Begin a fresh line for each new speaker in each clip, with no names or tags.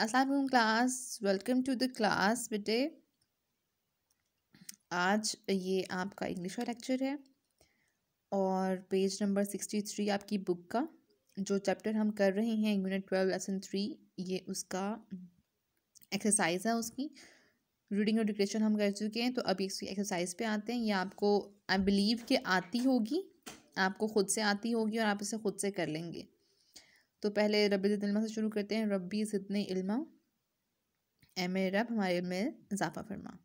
Aslam class welcome to the class बेटे आज ये आपका इंग्लिश का लेक्चर है और पेज नंबर सिक्सटी थ्री आपकी बुक का जो चैप्टर हम कर रहे हैं यूनिट ट्वेल्व लेसन थ्री ये उसका एक्सरसाइज है उसकी रीडिंग और डिक्रेशन हम कर चुके हैं तो अभी इसकी एक्सरसाइज पे आते हैं ये आपको आई बिलीव कि आती होगी आपको खुद से आती होगी और आप इसे खुद से कर लेंगे तो पहले रबी ज़िल्मा से शुरू करते हैं रबी ज़ितने इल्मा एम ए रब हमारे में इजाफा फरमा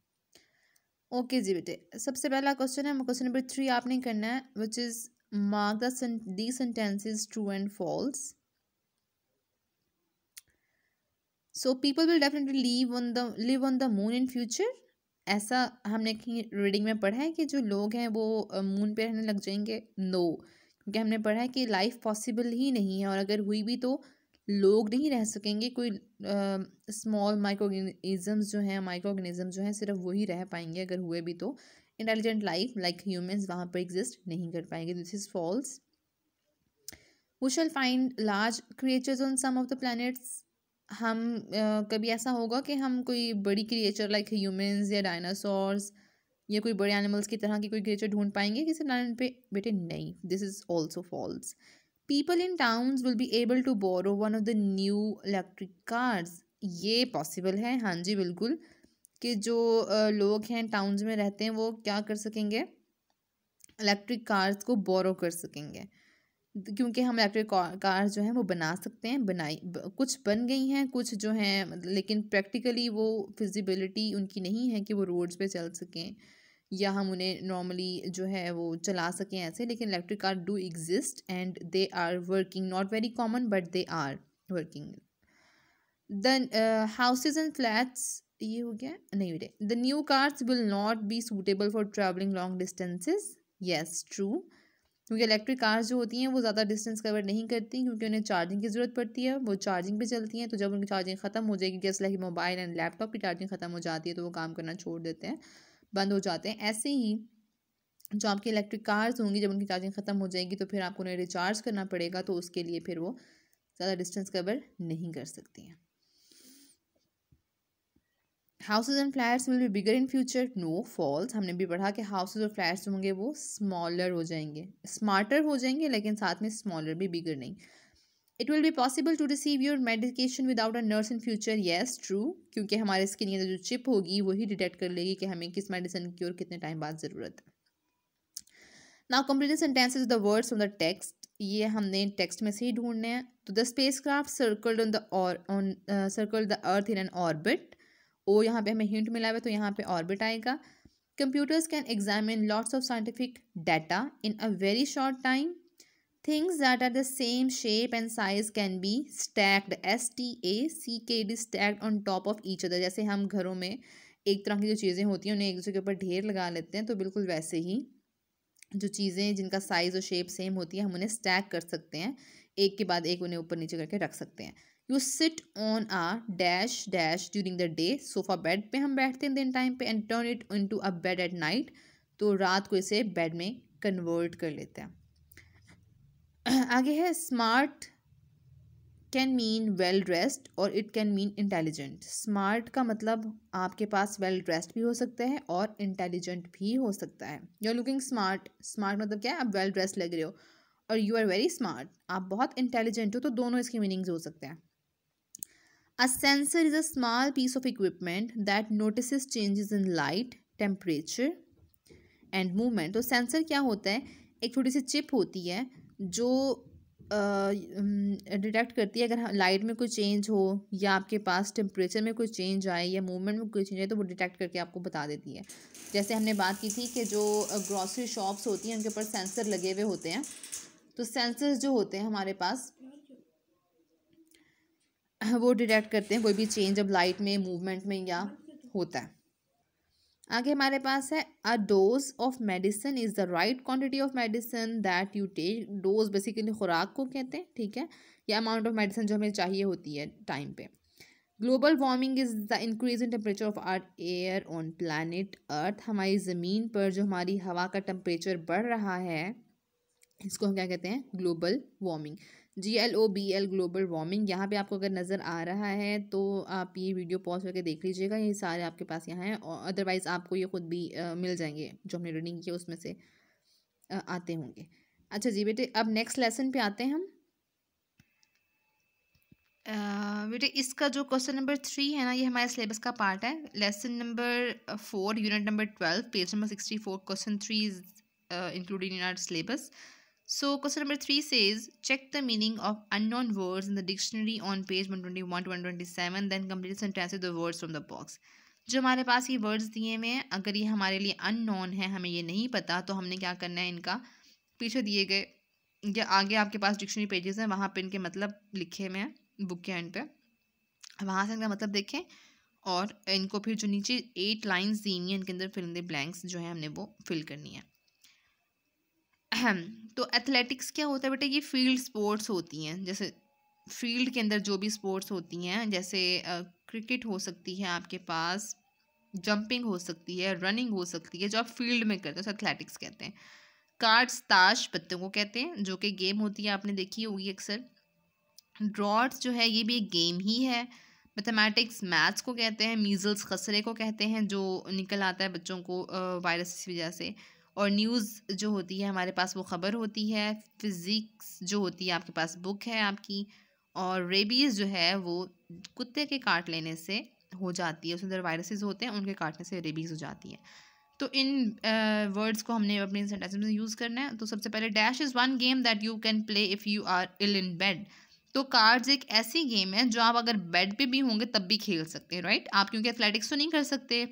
ओके जी बेटे सबसे पहला क्वेश्चन है क्वेश्चन नंबर थ्री आपने करना है which is mark the the sentences true and false so people will definitely leave on the live on the moon in future ऐसा हमने कहीं रीडिंग में पढ़ा है कि जो लोग हैं वो मून पे रहने लग जाएंगे नो no. क्योंकि हमने पढ़ा है कि लाइफ पॉसिबल ही नहीं है और अगर हुई भी तो लोग नहीं रह सकेंगे कोई स्मॉल माइक्रो ऑर्गेनिज़म्स जो हैं माइक्रो ऑर्गेनिज़म जो हैं सिर्फ वही रह पाएंगे अगर हुए भी तो इंटेलिजेंट लाइफ लाइक ह्यूमंस वहाँ पर एग्जिस्ट नहीं कर पाएंगे दिस इज़ फॉल्स वो shall find large creatures on some of the planets हम uh, कभी ऐसा होगा कि हम कोई बड़ी क्रिएचर लाइक ह्यूमंस या डायनासोर्स या कोई बड़े एनिमल्स की तरह की कोई ग्रेचर ढूंढ पाएंगे किसी प्लानट पे बेटे नहीं this is also false people in towns will be able to borrow one of the new electric cars ये पॉसिबल है हाँ जी बिल्कुल कि जो लोग हैं टाउन्स में रहते हैं वो क्या कर सकेंगे इलेक्ट्रिक कार्स को बोरो कर सकेंगे क्योंकि हम इलेक्ट्रिक कार जो हैं वो बना सकते हैं बनाई कुछ बन गई हैं कुछ जो हैं मतलब, लेकिन प्रैक्टिकली वो फिजिबिलिटी उनकी नहीं है कि वो रोड्स पे चल सकें या हम उन्हें नॉर्मली जो है वो चला सकें ऐसे लेकिन electric car do exist and they are working not very common but they are working than houses and flats ये हो गया नहीं बेटे the new cars will not be suitable for travelling long distances yes true क्योंकि electric cars जो होती हैं वो ज़्यादा डिस्टेंस कवर नहीं करती क्योंकि उन्हें चार्जिंग की ज़रूरत पड़ती है वो चार्जिंग पे चलती हैं तो जब उनकी चार्जिंग ख़त्म हो जाएगी जैसे लाइक मोबाइल एंड लैपटॉप की चार्जिंग ख़त्म हो जाती है तो वो काम करना छोड़ देते हैं बंद हो जाते हैं ऐसे ही जो आपकी इलेक्ट्रिक कार्स होंगी जब उनकी चार्जिंग ख़त्म हो जाएगी तो फिर आपको उन्हें रिचार्ज करना पड़ेगा तो उसके लिए फिर वो ज़्यादा डिस्टेंस कवर नहीं कर सकती हैं houses and flats will be bigger in future no false हमने भी पढ़ा कि हाउसेज और फ्लैट्स होंगे वो स्मॉलर हो जाएंगे स्मार्टर हो जाएंगे लेकिन साथ में स्मॉलर भी बिगर नहीं it will be possible to receive your medication without a nurse in future yes true क्योंकि हमारे स्किन के अंदर जो चिप होगी वही डिटेक्ट कर लेगी कि हमें किस मेडिसिन की और कितने टाइम बाद ज़रूरत है now sentence sentences the words on the text ये हमने टेक्स्ट में से ही ढूंढने हैं तो the spacecraft circled on the और on the earth in an orbit ओ यहाँ पे हमें हिंट मिला हुआ तो यहाँ पे ऑर्बिट आएगा computers can examine lots of scientific data in a very short time Things that are the same shape and size can be stacked S T A C K D stacked on top of each other जैसे हम घरों में एक तरह की जो चीज़ें होती हैं उन्हें एक दूसरे के ऊपर ढेर लगा लेते हैं तो बिल्कुल वैसे ही जो चीज़ें जिनका साइज़ और शेप सेम होती है हम उन्हें स्टैक कर सकते हैं एक के बाद एक उन्हें ऊपर नीचे करके रख सकते हैं you sit on a dash dash during the day sofa bed पे हम बैठते हैं दिन टाइम पे and turn it into a bed at night तो रात को इसे बेड में कन्वर्ट कर लेते हैं आगे है smart can mean well dressed और it can mean intelligent smart का मतलब आपके पास वेल well ड्रेस्ड भी हो सकता है और इंटेलिजेंट भी हो सकता है you are looking smart smart मतलब क्या है आप वेल ड्रेस्ड लग रहे हो और यू आर वेरी स्मार्ट आप बहुत इंटेलिजेंट हो तो दोनों इसके मीनिंग्स हो सकते हैं a sensor is a small piece of equipment that notice changes in light temperature and movement तो सेंसर क्या होता है एक छोटी सी चिप होती है जो डिटेक्ट करती है अगर लाइट में कोई चेंज हो या आपके पास टेम्परेचर में कोई चेंज आए या मूवमेंट में कोई चेंज आए तो वो डिटेक्ट करके आपको बता देती है जैसे हमने बात की थी कि जो ग्रॉसरी शॉप्स होती हैं उनके ऊपर सेंसर लगे हुए होते हैं तो सेंसर्स जो होते हैं हमारे पास वो डिटेक्ट करते हैं कोई भी चेंज अब लाइट में मूवमेंट में या होता है आगे हमारे पास है a dose of medicine is the right quantity of medicine that you take dose basically खुराक को कहते हैं ठीक है या अमाउंट ऑफ मेडिसिन जो हमें चाहिए होती है टाइम पे global warming is the increase in temperature of our air on planet earth हमारी ज़मीन पर जो हमारी हवा का टेम्परेचर बढ़ रहा है इसको हम क्या कहते हैं global warming G L O B L global warming यहाँ पे आपको अगर नज़र आ रहा है तो आप ये वीडियो पॉज करके देख लीजिएगा ये सारे आपके पास यहाँ हैं और अदरवाइज़ आपको ये ख़ुद भी आ, मिल जाएंगे जो हमने रीडिंग की उसमें से आ, आते होंगे अच्छा जी बेटे अब नेक्स्ट लेसन पे आते हैं हम बेटे इसका जो क्वेश्चन नंबर थ्री है ना ये हमारे सिलेबस का पार्ट है lesson number four unit number twelve page number sixty four question three is including in our syllabus So question number 3 says check the meaning of unknown words in the dictionary on page 121 to 127 then complete sentence with the words from the box. जो हमारे पास ये words दिए हुए हैं अगर ये हमारे लिए अननोन है हमें ये नहीं पता तो हमने क्या करना है इनका पीछे दिए गए या आगे आपके पास डिक्शनरी पेजेस हैं वहाँ पे इनके मतलब लिखे हुए हैं बुक के एंड पे वहाँ से इनका मतलब देखें और इनको फिर जो नीचे एट लाइन्स दी हुई हैं इनके अंदर फिल द ब्लैंक्स जो है हमने वो फिल करनी है तो एथलेटिक्स क्या होता है बेटा ये फील्ड स्पोर्ट्स होती हैं जैसे फील्ड के अंदर जो भी स्पोर्ट्स होती हैं जैसे क्रिकेट हो सकती है आपके पास जंपिंग हो सकती है रनिंग हो सकती है जो आप फील्ड में करते हो उसे एथलेटिक्स कहते हैं कार्ड्स ताश पत्तों को कहते हैं जो कि गेम होती है आपने देखी होगी अक्सर ड्रॉट्स जो है ये भी एक गेम ही है मैथमेटिक्स मैथ्स को कहते हैं मीज़ल्स खसरे को कहते हैं जो निकल आता है बच्चों को वायरस की वजह से और न्यूज़ जो होती है हमारे पास वो ख़बर होती है फिज़िक्स जो होती है आपके पास बुक है आपकी और रेबीज़ जो है वो कुत्ते के काट लेने से हो जाती है उसमें जो वायरसेस होते हैं उनके काटने से रेबीज़ हो जाती है तो इन वर्ड्स को हमने अपने सेंटेंस में यूज़ करना है तो सबसे पहले dash is one game that you can play if you are ill in bed तो कार्ड्स एक ऐसी गेम है जो आप अगर बेड पे भी होंगे तब भी खेल सकते हैं राइट आप क्योंकि एथलेटिक्स तो नहीं कर सकते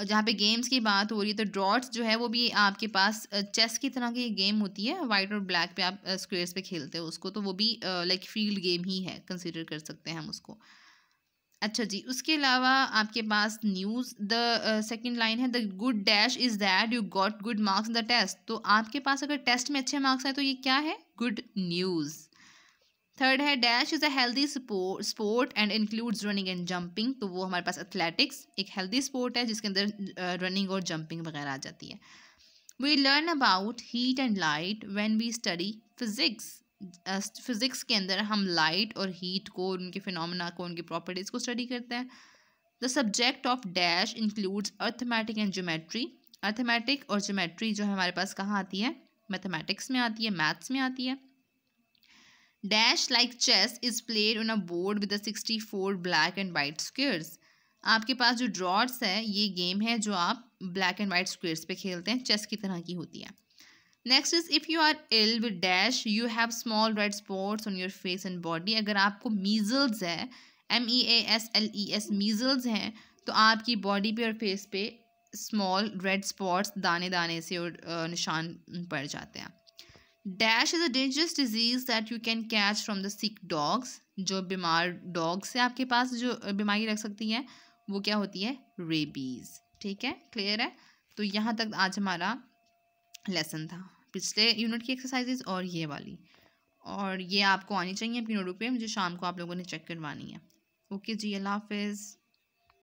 और जहाँ पे गेम्स की बात हो रही है तो ड्रॉट्स जो है वो भी आपके पास चेस की तरह की गेम होती है वाइट और ब्लैक पे आप स्क्वेयर्स पे खेलते हो उसको तो वो भी लाइक फील्ड गेम ही है कंसिडर कर सकते हैं हम उसको अच्छा जी उसके अलावा आपके पास न्यूज़ द सेकंड लाइन है the good dash is that you got good marks the test तो आपके पास अगर टेस्ट में अच्छे मार्क्स आए तो ये क्या है गुड न्यूज़ थर्ड है dash is a healthy sport and includes running and jumping तो वो हमारे पास एथलेटिक्स एक हेल्दी स्पोर्ट है जिसके अंदर रनिंग और जंपिंग वगैरह आ जाती है we learn about heat and light when we study physics physics के अंदर हम लाइट और हीट को उनके फिनमिना को उनकी प्रॉपर्टीज़ को स्टडी करते हैं the subject of dash includes arithmetic and geometry arithmetic और जोमेट्री जो हमारे पास कहाँ आती है मैथमेटिक्स में आती है मैथ्स में आती है dash like chess is played on a board with sixty four black and white squares आपके पास जो ड्रॉट्स है ये गेम है जो आप ब्लैक एंड वाइट स्क्वेयर्स पे खेलते हैं चेस की तरह की होती है next is if you are ill with dash you have small red spots on your face and body अगर आपको मीजल्स है M E A S L E S measles हैं तो आपकी बॉडी पे और फेस पे स्मॉल रेड स्पॉट्स दाने दाने से और निशान पड़ जाते हैं dash is a dangerous disease that you can catch from the sick dogs जो बीमार डॉग्स से आपके पास जो बीमारी रख सकती है वो क्या होती है रेबीज़ ठीक है क्लियर है तो यहाँ तक आज हमारा लेसन था पिछले यूनिट की एक्सरसाइजेज और ये वाली और ये आपको आनी चाहिए अपनी नोटबुक पे मुझे शाम को आप लोगों ने चेक करवानी है ओके जी अल्लाह हाफिज़